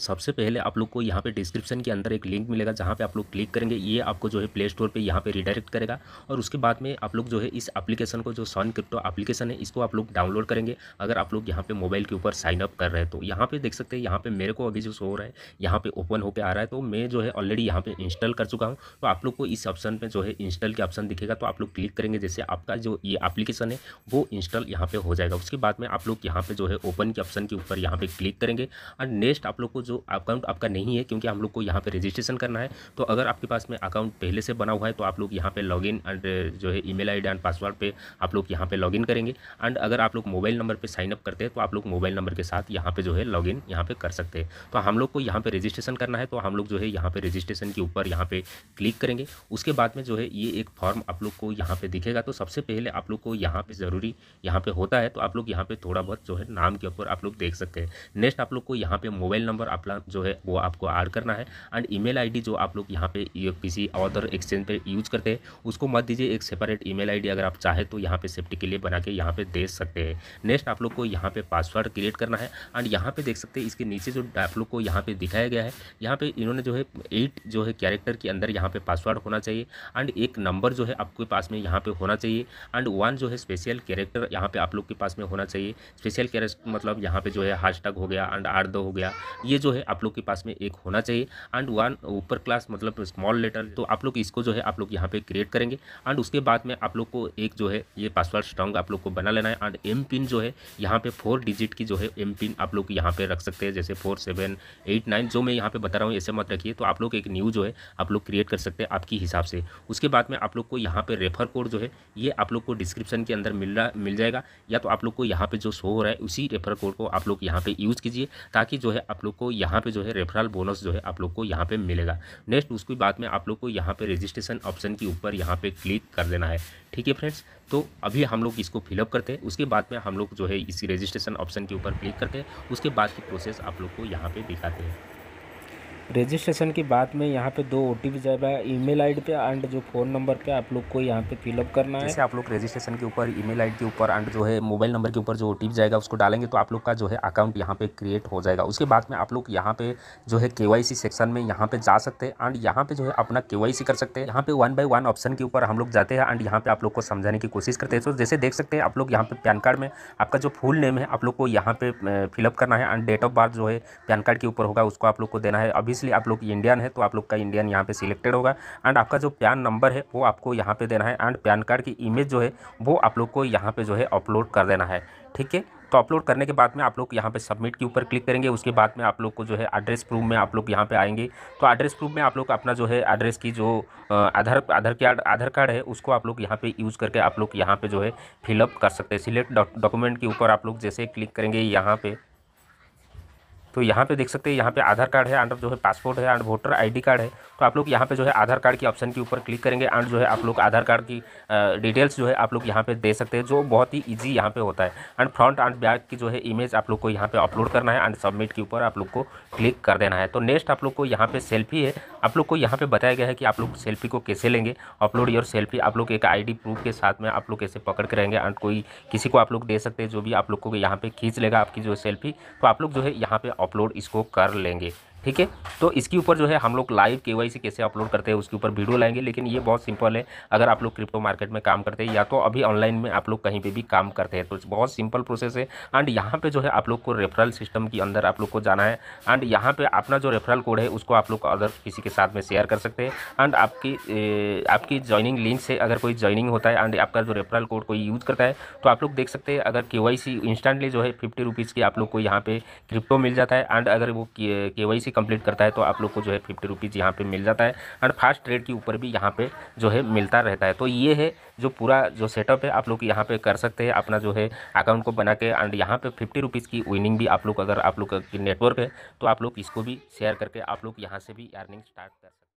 सबसे पहले आप लोग को यहाँ पे डिस्क्रिप्शन के अंदर एक लिंक मिलेगा जहाँ पे आप लोग क्लिक करेंगे ये आपको जो है प्ले स्टोर पे यहाँ पे रिडायरेक्ट करेगा और उसके बाद में आप लोग जो है इस एप्लीकेशन को जो सन क्रिप्टो एप्लीकेशन है इसको आप लोग डाउनलोड करेंगे अगर आप लोग यहाँ पे मोबाइल के ऊपर साइन अप कर रहे हैं तो यहाँ पे देख सकते हैं यहाँ पे मेरे को अभी जो शो हो रहा है यहाँ पे ओपन होकर आ रहा है तो मैं जो है ऑलरेडी यहाँ पे इंस्टॉल कर चुका हूँ तो आप लोग को इस ऑप्शन पे जो है इंस्टॉल के ऑप्शन दिखेगा तो आप लोग क्लिक करेंगे जैसे आपका जो ये एप्लीकेशन है वो इंस्टॉल यहाँ पे हो जाएगा उसके बाद में आप लोग यहाँ पे जो है ओपन के ऑप्शन के ऊपर यहाँ पे क्लिक करेंगे और नेक्स्ट आप लोग को जो अकाउंट आपका नहीं है क्योंकि हम लोग को यहाँ पे रजिस्ट्रेशन करना है तो अगर आपके पास में अकाउंट पहले से बना हुआ है तो आप लोग यहाँ पे लॉगिन एंड जो है ईमेल आईडी एंड पासवर्ड पे आप लोग यहाँ पे लॉगिन करेंगे एंड अगर आप लोग मोबाइल नंबर पर साइनअप करते हैं तो आप लोग मोबाइल नंबर के साथ यहाँ पर जो है लॉग इन यहाँ कर सकते हैं तो हम लोग को यहाँ पे रजिस्ट्रेशन करना है तो हम लोग जो है यहाँ पर रजिस्ट्रेशन के ऊपर यहाँ पे क्लिक करेंगे उसके बाद में जो है ये एक फॉर्म आप लोग को यहाँ पे दिखेगा तो सबसे पहले आप लोग को यहाँ पर ज़रूरी यहाँ पे होता है तो आप लोग यहाँ पर थोड़ा बहुत जो है नाम के ऊपर आप लोग देख सकते हैं नेक्स्ट आप लोग को यहाँ पे मोबाइल नंबर आप जो है वो आपको ऐड करना है एंड ईमेल आईडी जो आप लोग यहाँ पे किसी अदर एक्सचेंज पे यूज़ करते हैं उसको मत दीजिए एक सेपरेट ईमेल आईडी अगर आप चाहे तो यहाँ पे सेफ्टी के लिए बना के यहाँ पे दे सकते हैं नेक्स्ट आप लोग को यहाँ पे पासवर्ड क्रिएट करना है एंड यहाँ पे देख सकते हैं इसके नीचे जो आप लोग को यहाँ पे दिखाया गया है यहाँ पे इन्होंने जो है एट जो है कैरेक्टर के अंदर यहाँ पे पासवर्ड होना चाहिए एंड एक नंबर जो है आपके पास में यहाँ पे होना चाहिए एंड वन जो है स्पेशल कैरेक्टर यहाँ पे आप लोग के पास में होना चाहिए स्पेशल कैरेक्टर मतलब यहाँ पे जो है हाशटैग हो गया एंड आर दो हो गया ये ये जो है आप लोग के पास में एक होना चाहिए एंड वन ऊपर क्लास मतलब स्मॉल लेटर तो आप लोग इसको जो है आप लोग यहाँ पे क्रिएट करेंगे एंड उसके बाद में आप लोग को एक जो है ये पासवर्ड स्ट्रॉन्ग आप लोग को बना लेना है एंड एम पिन जो है यहाँ पे फोर डिजिट की जो है एम पिन आप लोग यहाँ पे रख सकते हैं जैसे फोर सेवन एट नाइन जो मैं यहाँ पे बता रहा हूँ ऐसे मत रखिए तो आप लोग एक न्यू जो है आप लोग क्रिएट कर सकते हैं आपकी हिसाब से उसके बाद में आप लोग को यहाँ पे रेफर कोड जो है ये आप लोग को डिस्क्रिप्शन के अंदर मिल रहा मिल जाएगा या तो आप लोग को यहाँ पे जो शो हो रहा है उसी रेफर कोड को आप लोग यहाँ पे यूज़ कीजिए ताकि जो है आप लोग को यहाँ पे जो है रेफरल बोनस जो है आप लोग को यहाँ पे मिलेगा नेक्स्ट उसके बाद में आप लोग को यहाँ पे रजिस्ट्रेशन ऑप्शन के ऊपर यहाँ पे क्लिक कर देना है ठीक है फ्रेंड्स तो अभी हम लोग इसको फिलअप करते हैं उसके बाद में हम लोग जो है इसी रजिस्ट्रेशन ऑप्शन के ऊपर क्लिक करते हैं उसके बाद की प्रोसेस आप लोग को यहाँ पर दिखाते हैं रजिस्ट्रेशन की बात में यहाँ पे दो ओ टी पी जाएगा आई डी पे एंड जो फ़ोन नंबर पे आप लोग को यहाँ पे फिलअप करना है जैसे आप लोग रजिस्ट्रेशन के ऊपर आई डी के ऊपर एंड जो है मोबाइल नंबर के ऊपर जो ओ टी पी जाएगा उसको डालेंगे तो आप लोग का जो है अकाउंट यहाँ पे क्रिएट हो जाएगा उसके बाद में आप लोग यहाँ पे जो है के वाई सी सेक्शन में यहाँ पे जा सकते हैं एंड यहाँ पे जो है अपना के वाई सी कर सकते हैं यहाँ पे वन बाई वन ऑप्शन के ऊपर हम लोग जाते हैं एंड यहाँ पे आप लोग को समझाने की कोशिश करते हैं तो जैसे देख सकते हैं आप लोग यहाँ पे पैन कार्ड में आपका जो फुल नेम है आप लोग को यहाँ पे फिलअप करना है एंड डेट ऑफ बर्थ जो है पैन कार्ड के ऊपर होगा उसको आप लोग को देना है अभी इसलिए आप लोग इंडियन है तो आप लोग का इंडियन यहाँ पे सिलेक्टेड होगा एंड आपका जो पैन नंबर है वो आपको यहाँ पे देना है एंड पैन कार्ड की इमेज जो है वो आप लोग को यहाँ पे जो है अपलोड कर देना है ठीक है तो अपलोड करने के बाद में आप लोग यहाँ पे सबमिट के ऊपर क्लिक करेंगे उसके बाद में आप लोग को जो है एड्रेस प्रूफ में आप लोग यहाँ पे आएंगे तो एड्रेस प्रूफ में आप लोग अपना जो है एड्रेस की जो आधार आधार कार्ड आधार कार्ड है उसको आप लोग यहाँ पे यूज़ करके आप लोग यहाँ पे जो है फिलअप कर सकते हैं सिलेक्ट डॉक्यूमेंट के ऊपर आप लोग जैसे क्लिक करेंगे यहाँ पर तो यहाँ पे देख सकते हैं यहाँ पे आधार कार्ड है एंड जो है पासपोर्ट है एंड वोटर आईडी कार्ड है तो आप लोग यहाँ पे जो है आधार कार्ड की ऑप्शन के ऊपर क्लिक करेंगे एंड जो है आप लोग आधार कार्ड की डिटेल्स जो है आप लोग यहाँ पे दे सकते हैं जो बहुत ही ईजी यहाँ पे होता है एंड फ्रंट एंड बैक की जो है इमेज आप लोग को यहाँ पे अपलोड करना है एंड सबमिट के ऊपर आप लोग को क्लिक कर देना है तो नेक्स्ट आप लोग को यहाँ पे सेल्फी है आप लोग को यहाँ पे बताया गया है कि आप लोग सेल्फी को कैसे लेंगे अपलोड योर सेल्फी आप लोग एक आईडी प्रूफ के साथ में आप लोग कैसे पकड़ के रहेंगे एंड कोई किसी को आप लोग दे सकते हैं जो भी आप लोग को यहाँ पे खींच लेगा आपकी जो सेल्फी तो आप लोग जो है यहाँ पे अपलोड इसको कर लेंगे ठीक है तो इसके ऊपर जो है हम लोग लाइव के कैसे अपलोड करते हैं उसके ऊपर वीडियो लाएंगे लेकिन ये बहुत सिंपल है अगर आप लोग क्रिप्टो मार्केट में काम करते हैं या तो अभी ऑनलाइन में आप लोग कहीं पर भी काम करते हैं तो बहुत सिंपल प्रोसेस है एंड यहाँ पर जो है आप लोग को रेफरल सिस्टम के अंदर आप लोग को जाना है एंड यहाँ पर अपना जो रेफरल कोड है उसको आप लोग अदर किसी के साथ में शेयर कर सकते हैं एंड आपकी आपकी ज्वाइनिंग लिंक से अगर कोई ज्वाइनिंग होता है एंड आपका जो रेफरल कोड कोई यूज़ करता है तो आप लोग देख सकते हैं अगर के वाई इंस्टेंटली जो है फिफ्टी रुपीज़ की आप लोग को यहाँ पे क्रिप्टो मिल जाता है एंड अगर वो के वाई कंप्लीट करता है तो आप लोग को जो है फिफ्टी रुपीज़ यहाँ पर मिल जाता है एंड फास्ट रेट के ऊपर भी यहाँ पर जो है मिलता रहता है तो ये है जो पूरा जो सेटअप है आप लोग यहाँ पर कर सकते हैं अपना जो है अकाउंट को बना के एंड यहाँ पर फिफ्टी रुपीज़ की विनिंग भी आप लोग अगर आप लोग की नेटवर्क है तो आप लोग इसको भी शेयर करके आप लोग यहाँ से भी अर्निंग स्टार्ट कर सकते हैं